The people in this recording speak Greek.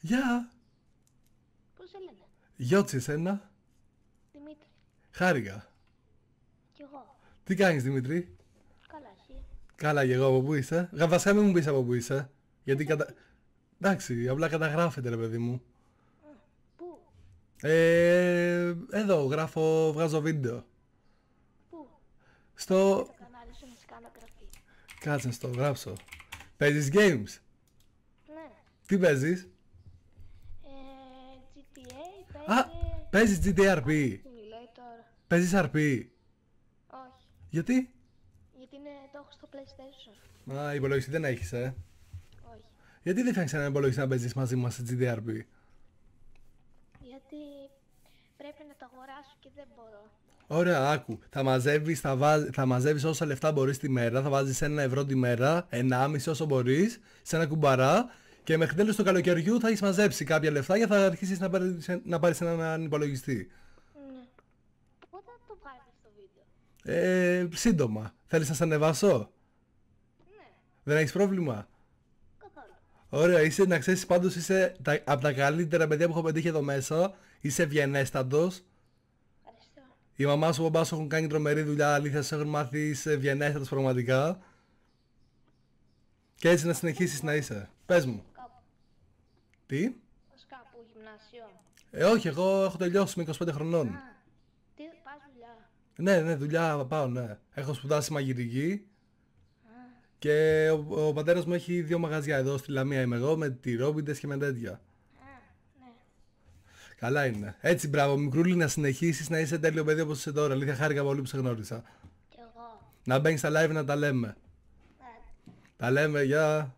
Γεια. Πώς σε λένε. Γιώτσι εσένα. Δημήτρη. Χάρηκα. Κι εγώ. Τι κάνεις Δημήτρη. Καλά εσύ. Καλά και εγώ από πού είσαι. Βασικά μην μου πεις από πού είσαι. Γιατί ε, κατα... Ε. Εντάξει, απλά καταγράφεται ρε παιδί μου. Ε, πού. Ε, εδώ γράφω, βγάζω βίντεο. Πού. Στο... Κάτσε να στο γράψω. Παίζεις games. Ναι. Τι παίζεις. GTA, παίζει... Α, παίζεις τώρα? Παίζεις RP. Όχι. Γιατί? Γιατί είναι, το έχω στο PlayStation. Α, υπολογιστή δεν έχεις, ε. Όχι. Γιατί δεν φτιάξεις ένα υπολογιστή να παίζεις μαζί μας σε GDRP? Γιατί πρέπει να το αγοράσω και δεν μπορώ. Ωραία, άκου. Θα μαζεύεις, θα, βάζ, θα μαζεύεις όσα λεφτά μπορείς τη μέρα, θα βάζεις ένα ευρώ τη μέρα, ενάμιση όσο μπορείς, σε ένα κουμπαρά και μέχρι τέλος του καλοκαιριού θα έχεις μαζέψει κάποια λεφτά για θα αρχίσεις να πάρεις, να πάρεις έναν υπολογιστή. Ναι. Πότε θα το πάρεις το βίντεο. Ε, σύντομα. Θέλεις να σε ανεβάσω. Ναι. Δεν έχεις πρόβλημα. Καθόλου. Ωραία, είσαι να ξέρεις πάντως είσαι τα, από τα καλύτερα παιδιά που έχω πετύχει εδώ μέσα. Είσαι ευγενέστατος. Ευχαριστώ. Η μαμά σου, ο μπαμπάς σου έχουν κάνει τρομερή δουλειά, αλήθεια σου έχουν μάθει, είσαι βιενέστατος πραγματικά. Και έτσι να συνεχίσεις να είσαι. Πες μου. Τι? Πας κάπου γυμνάσιο. Ε, όχι, εγώ έχω τελειώσει με 25 χρονών. Α, τι, πας δουλειά. Ναι, ναι, δουλειά πάω, ναι. Έχω σπουδάσει μαγειρική. Και ο, ο πατέρας μου έχει δύο μαγαζιά εδώ στη Λαμία είμαι εγώ με τη και με τέτοια. ναι. Καλά είναι. Έτσι μπράβο, μικρούλη να συνεχίσεις να είσαι τέλειο παιδί όπως είσαι τώρα. λίγα χάρηκα πολύ που σε γνώρισα. Και εγώ. Να μπαίνεις στα live να τα λέμε. Ναι. Τα λέμε, γεια.